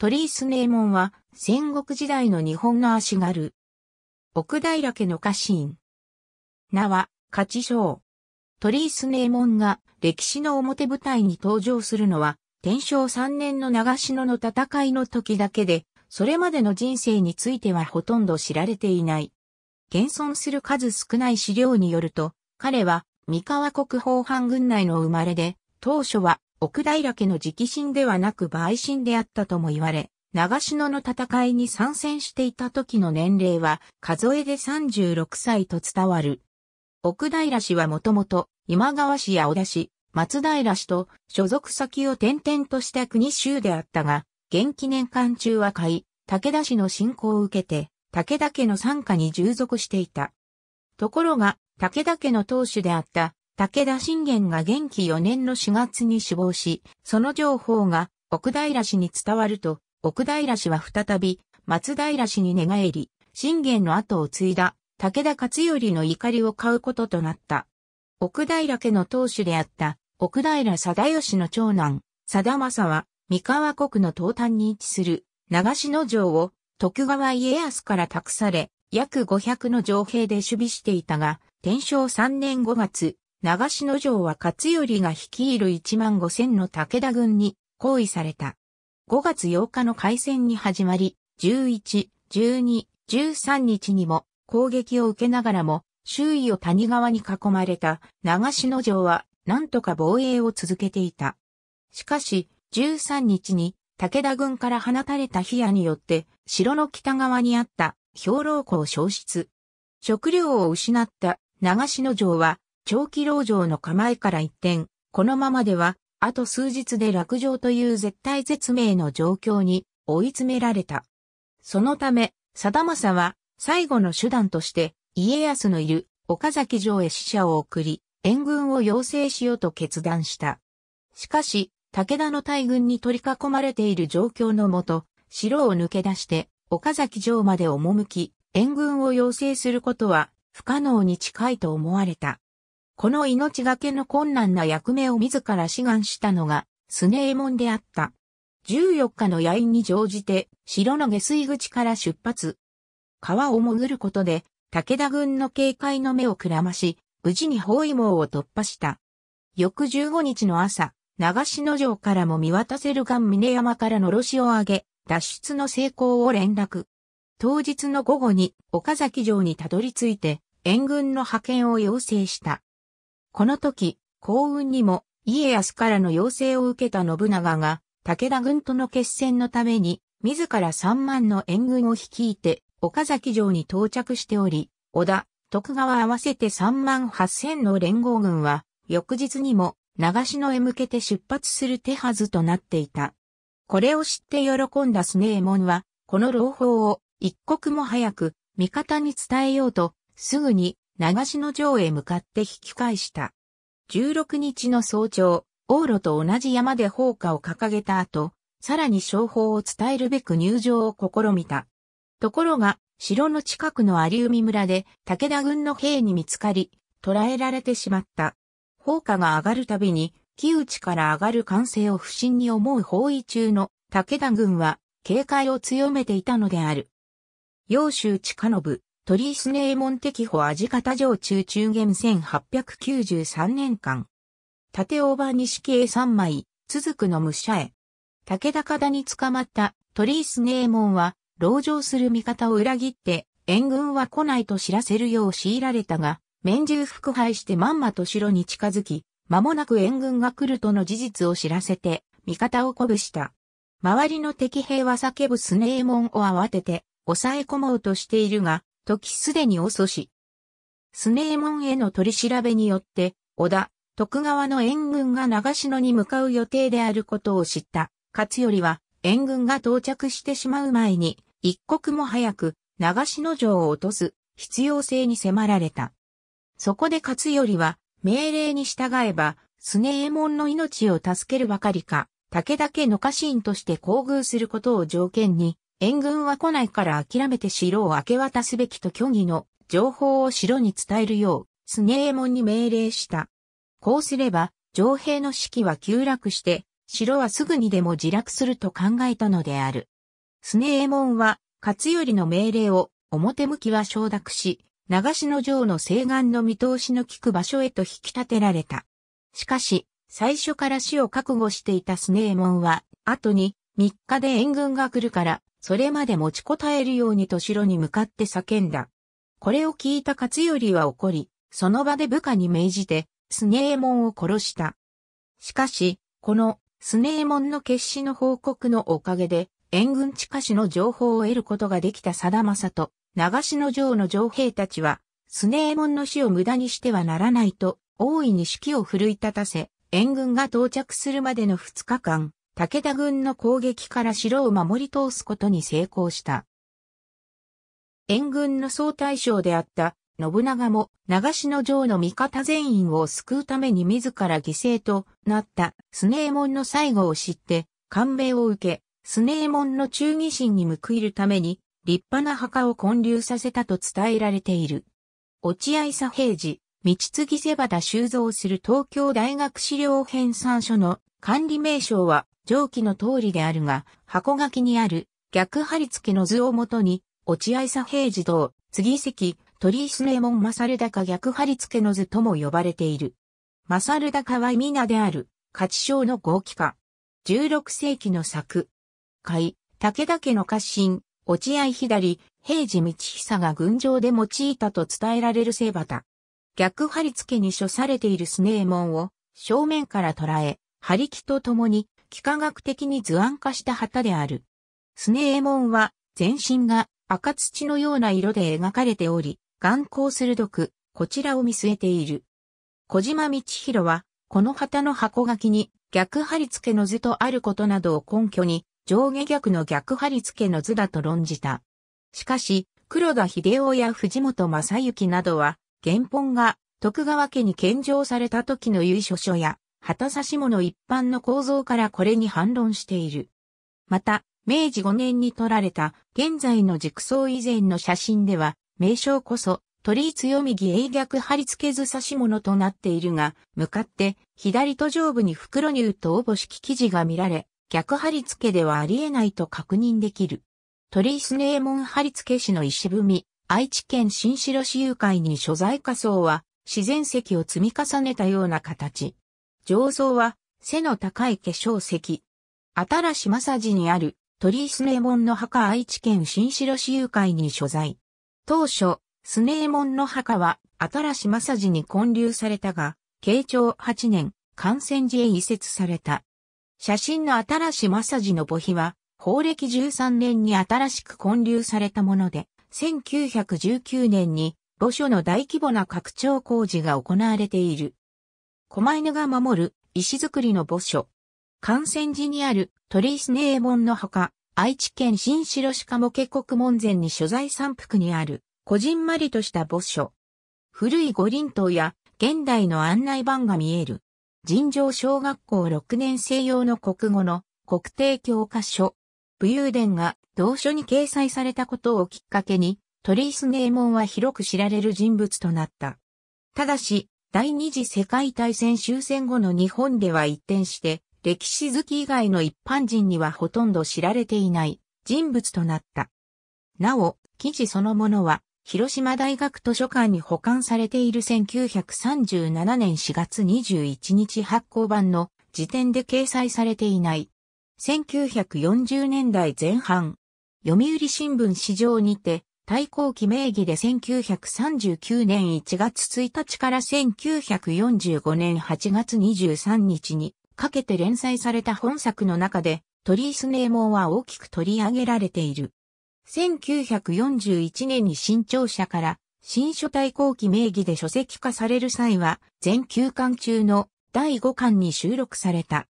鳥居ネーモンは戦国時代の日本の足軽。奥平家の家臣。名は、勝将。鳥居ネーモンが歴史の表舞台に登場するのは、天正3年の長篠の戦いの時だけで、それまでの人生についてはほとんど知られていない。現存する数少ない資料によると、彼は三河国宝藩軍内の生まれで、当初は奥平家の直臣ではなく陪臣であったとも言われ、長篠の戦いに参戦していた時の年齢は数えで36歳と伝わる。奥平氏はもともと今川氏や小田氏、松平氏と所属先を転々とした国衆であったが、元気年間中は買い、武田氏の信仰を受けて、武田家の参加に従属していた。ところが、武田家の当主であった武田信玄が元気4年の4月に死亡し、その情報が奥平氏に伝わると、奥平氏は再び松平氏に寝返り、信玄の後を継いだ武田勝頼の怒りを買うこととなった。奥平家の当主であった奥平貞義の長男、貞政は三河国の東端に位置する長篠城を徳川家康から託され、約500の城兵で守備していたが、天正3年5月、長篠城は勝頼が率いる1万5千の武田軍に包囲された。5月8日の海戦に始まり、11、12、13日にも攻撃を受けながらも、周囲を谷川に囲まれた長篠城は何とか防衛を続けていた。しかし、13日に武田軍から放たれた火矢によって城の北側にあった兵糧庫を消失。食料を失った長篠城は長期牢城の構えから一転、このままでは、あと数日で落城という絶対絶命の状況に追い詰められた。そのため、貞政は最後の手段として家康のいる岡崎城へ使者を送り、援軍を要請しようと決断した。しかし、武田の大軍に取り囲まれている状況のもと、城を抜け出して岡崎城まで赴き、援軍を要請することは不可能に近いと思われた。この命がけの困難な役目を自ら志願したのが、スネーモンであった。14日の夜陰に乗じて、城の下水口から出発。川を潜ることで、武田軍の警戒の目をくらまし、無事に包囲網を突破した。翌15日の朝、長篠城からも見渡せる岩峰山からのろしを上げ、脱出の成功を連絡。当日の午後に岡崎城にたどり着いて、援軍の派遣を要請した。この時、幸運にも家康からの要請を受けた信長が、武田軍との決戦のために、自ら3万の援軍を率いて、岡崎城に到着しており、織田、徳川合わせて3万8千の連合軍は、翌日にも、長篠へ向けて出発する手はずとなっていた。これを知って喜んだスネーモンは、この朗報を一刻も早く味方に伝えようと、すぐに長篠城へ向かって引き返した。16日の早朝、往路と同じ山で放火を掲げた後、さらに商法を伝えるべく入城を試みた。ところが、城の近くの有海村で武田軍の兵に見つかり、捕らえられてしまった。放火が上がるたびに、木内から上がる歓声を不審に思う包囲中の武田軍は警戒を強めていたのである。揚州近信、鳥居スネーモンテ保味方城中中元1893年間。縦大場西系三枚、続くの武者へ。武田方に捕まった鳥居スネーモンは、籠城する味方を裏切って、援軍は来ないと知らせるよう強いられたが、面中腹敗してまんまと城に近づき、間もなく援軍が来るとの事実を知らせて、味方を鼓舞した。周りの敵兵は叫ぶスネーモンを慌てて、抑え込もうとしているが、時すでに遅し。スネーンへの取り調べによって、織田、徳川の援軍が長篠に向かう予定であることを知った。勝頼は、援軍が到着してしまう前に、一刻も早く、長篠城を落とす必要性に迫られた。そこで勝頼は、命令に従えば、スネエモンの命を助けるばかりか、武田家の家臣として厚遇することを条件に、援軍は来ないから諦めて城を明け渡すべきと虚偽の情報を城に伝えるよう、スネエモンに命令した。こうすれば、城兵の士気は急落して、城はすぐにでも自落すると考えたのである。スネエモンは、勝頼の命令を表向きは承諾し、長篠城の西岸の見通しの利く場所へと引き立てられた。しかし、最初から死を覚悟していたスネエモンは、後に3日で援軍が来るから、それまで持ちこたえるようにと城に向かって叫んだ。これを聞いた勝頼は怒り、その場で部下に命じて、スネーモンを殺した。しかし、この、スネーモンの決死の報告のおかげで、援軍地下市の情報を得ることができた貞政と、長篠城の城兵たちは、スネーモンの死を無駄にしてはならないと、大いに指揮を奮い立たせ、援軍が到着するまでの2日間、武田軍の攻撃から城を守り通すことに成功した。援軍の総大将であった信長も長篠城の味方全員を救うために自ら犠牲となったスネーモンの最後を知って感銘を受け、スネーモンの忠義心に報いるために立派な墓を建立させたと伝えられている。落合佐平次、道継瀬端修造する東京大学資料編纂書の管理名称は上記の通りであるが、箱書きにある逆張り付けの図をもとに、落合佐平堂、継ぎ関、鳥居石名門勝高逆張り付けの図とも呼ばれている。勝高は皆である、勝賞の合気化。16世紀の作。会、武田家の家臣、落合左、平次道久が軍場で用いたと伝えられる瀬端。逆張り付けに処されているスネーモンを正面から捉え、張り木と共に幾何学的に図案化した旗である。スネーンは全身が赤土のような色で描かれており、眼光鋭く、こちらを見据えている。小島道弘は、この旗の箱書きに逆張り付けの図とあることなどを根拠に、上下逆の逆張り付けの図だと論じた。しかし、黒田秀夫や藤本正幸などは、原本が徳川家に献上された時の由緒書や、旗差し物一般の構造からこれに反論している。また、明治5年に撮られた現在の軸装以前の写真では、名称こそ鳥居強右鋭逆貼り付けず差し物となっているが、向かって左途上部に袋乳とぼし式記事が見られ、逆貼り付けではありえないと確認できる。鳥居スネーモン貼り付け師の石踏み、愛知県新城市遊会に所在仮想は自然石を積み重ねたような形。上造は背の高い化粧石。新し正治にある鳥スネンの墓愛知県新城市遊会に所在。当初、スネンの墓は新し正治に建立されたが、慶長8年、感染時へ移設された。写真の新し正治の墓碑は、法暦13年に新しく建立されたもので、1919年に墓所の大規模な拡張工事が行われている。狛犬が守る石造りの墓所。感染時にある鳥スネー門のほか、愛知県新城鹿模家国門前に所在三福にある、こじんまりとした墓所。古い五輪塔や現代の案内板が見える。尋常小学校6年生用の国語の国定教科書。武勇伝が同書に掲載されたことをきっかけに、鳥居スネーモンは広く知られる人物となった。ただし、第二次世界大戦終戦後の日本では一転して、歴史好き以外の一般人にはほとんど知られていない人物となった。なお、記事そのものは、広島大学図書館に保管されている1937年4月21日発行版の時点で掲載されていない。1940年代前半、読売新聞市場にて、対抗期名義で1939年1月1日から1945年8月23日にかけて連載された本作の中で、トリースネーモーは大きく取り上げられている。1941年に新潮社から新書対抗期名義で書籍化される際は、全9巻中の第5巻に収録された。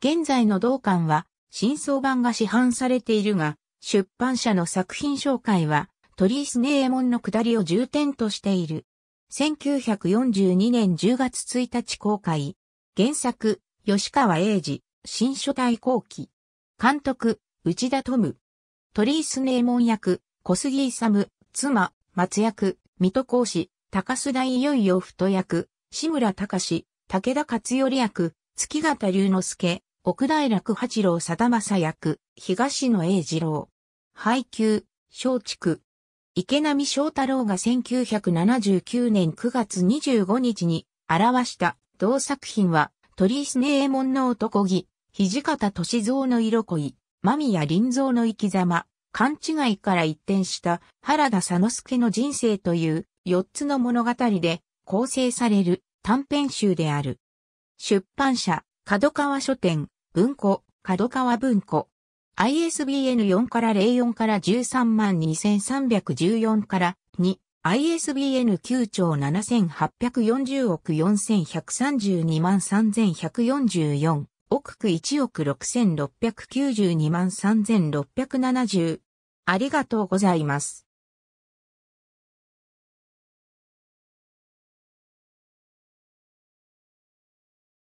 現在の同巻は、新装版が市販されているが、出版社の作品紹介は、鳥居スネーモンの下りを重点としている。1942年10月1日公開。原作、吉川英治、新書体後期。監督、内田富。鳥居スネーモン役、小杉勇、妻、松役、水戸講師、高須大よいよ太役、志村隆、武田勝頼役、月形龍之介、奥大楽八郎貞正役、東野栄二郎。配給、松竹。池波正太郎が1979年9月25日に表した同作品は、鳥居ネエモンの男気、土方歳三の色恋、間宮林三の生き様、勘違いから一転した原田佐之助の人生という4つの物語で構成される短編集である。出版社、角川書店、文庫、角川文庫。ISBN 4から04から13 2314から2、ISBN 9兆7840億4132万3144億区1億6692万3670ありがとうございます。